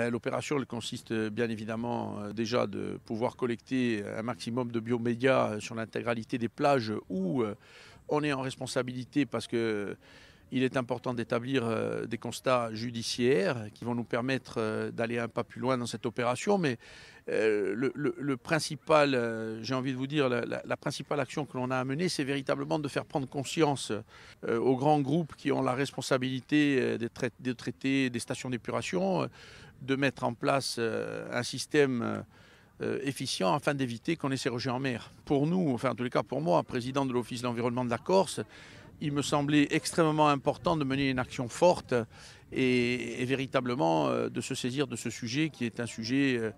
Euh, l'opération consiste euh, bien évidemment euh, déjà de pouvoir collecter un maximum de biomédias sur l'intégralité des plages où on est en responsabilité parce qu'il est important d'établir des constats judiciaires qui vont nous permettre d'aller un pas plus loin dans cette opération. Mais le, principal, j'ai envie de vous dire, la, principale action que l'on a à mener, c'est véritablement de faire prendre conscience aux grands groupes qui ont la responsabilité de traiter des stations d'épuration de mettre en place euh, un système euh, euh, efficient afin d'éviter qu'on ait ces rejets en mer. Pour nous, enfin en tous les cas pour moi, président de l'Office de l'environnement de la Corse, il me semblait extrêmement important de mener une action forte et, véritablement de se saisir de ce sujet qui est un sujet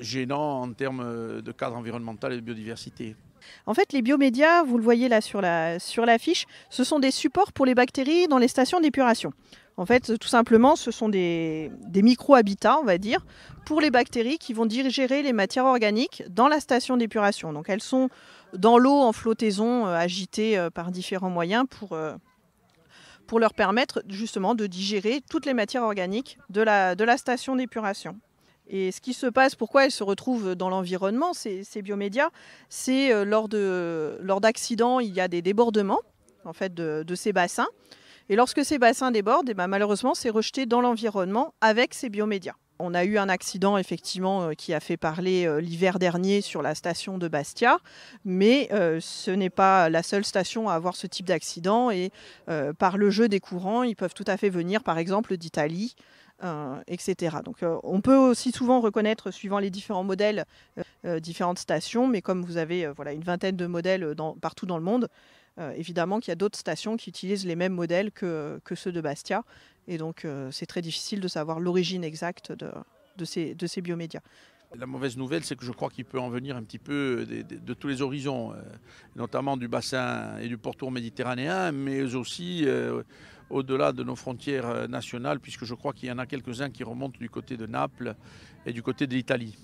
gênant en termes de cadre environnemental et de biodiversité. En fait, les biomédias, vous le voyez là sur la, sur ce sont des supports pour les bactéries dans les stations d'épuration. En fait, tout simplement, ce sont des, micro-habitats, on va dire, pour les bactéries qui vont digérer les matières organiques dans la station d'épuration. Donc elles sont dans l'eau en flottaison, euh, agitées euh, par différents moyens pour, euh, pour leur permettre justement de digérer toutes les matières organiques de la, de la station d'épuration. Et ce qui se passe, pourquoi elles se retrouvent dans l'environnement, ces, biomédias, c'est lors d'accidents, lors il y a des débordements en fait, de ces bassins. Et lorsque ces bassins débordent, eh ben, malheureusement, c'est rejeté dans l'environnement avec ces biomédias. On a eu un accident effectivement euh, qui a fait parler euh, l'hiver dernier sur la station de Bastia, mais euh, ce n'est pas la seule station à avoir ce type d'accident et par le jeu des courants, ils peuvent tout à fait venir par exemple d'Italie. etc. Donc, on peut aussi souvent reconnaître, suivant les différents modèles, différentes stations, mais comme vous avez voilà, une vingtaine de modèles partout dans le monde, euh, évidemment qu'il y a d'autres stations qui utilisent les mêmes modèles que, ceux de Bastia. Et donc, euh, c'est très difficile de savoir l'origine exacte de, ces, biomédias. La mauvaise nouvelle, c'est que je crois qu'il peut en venir un petit peu de, tous les horizons, euh, notamment du bassin et du portour méditerranéen, mais aussi au-delà de nos frontières nationales, puisque je crois qu'il y en a quelques-uns qui remontent du côté de Naples et du côté de l'Italie.